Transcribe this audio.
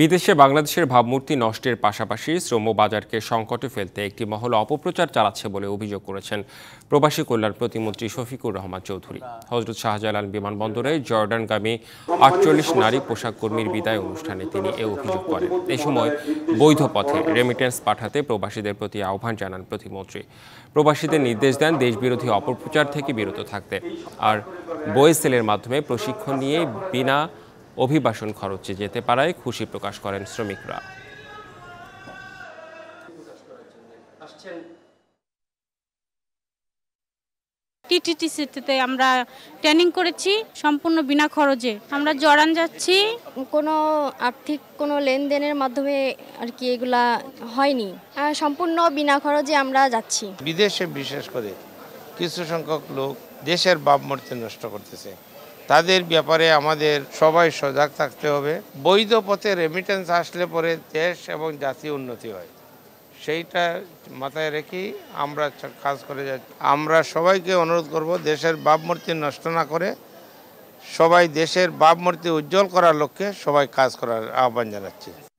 বিদেশে বাংলাদেশের ভাবমূর্তি নষ্টের পাশাপাশি শ্রম বাজারকে সংকটে ফেলতে একটি মহল অপপ্রচার চালাচ্ছে বলে অভিযোগ করেছেন প্রবাসী কল্যাণ প্রতিমন্ত্রী শফিকুর রহমান চৌধুরী হজরত শাহজালাল বিমানবন্দরে জর্ডানগামী আটচল্লিশ নারী পোশাক কর্মীর বিদায় অনুষ্ঠানে তিনি এ অভিযোগ করেন এ সময় বৈধ পথে রেমিটেন্স পাঠাতে প্রবাসীদের প্রতি আহ্বান জানান প্রতিমন্ত্রী প্রবাসীদের নির্দেশ দেন দেশবিরোধী অপপ্রচার থেকে বিরত থাকতে আর বয়েসেলের মাধ্যমে প্রশিক্ষণ নিয়ে বিনা অভিবাসন খরচে যেতে পারায় খুশি প্রকাশ করেন শ্রমিকরা টিটিটিসিতে আমরা ট্রেনিং করেছি সম্পূর্ণ বিনা খরচে আমরা জরান যাচ্ছি কোনো আর্থিক কোনো লেনদেনের মাধ্যমে আর কি এগুলা হয়নি সম্পূর্ণ বিনা খরচে আমরা যাচ্ছি বিদেশে বিশেষ করে কিছু সংখ্যক লোক দেশের বাপ মূর্তি নষ্ট করতেছে তাদের ব্যাপারে আমাদের সবাই সজাগ থাকতে হবে বৈধ পথে রেমিটেন্স আসলে পরে দেশ এবং জাতি উন্নতি হয় সেইটা মাথায় রেখেই আমরা কাজ করে যাচ্ছি আমরা সবাইকে অনুরোধ করব দেশের ভাবমূর্তি নষ্ট না করে সবাই দেশের ভাবমূর্তি উজ্জ্বল করার লক্ষ্যে সবাই কাজ করার আহ্বান জানাচ্ছি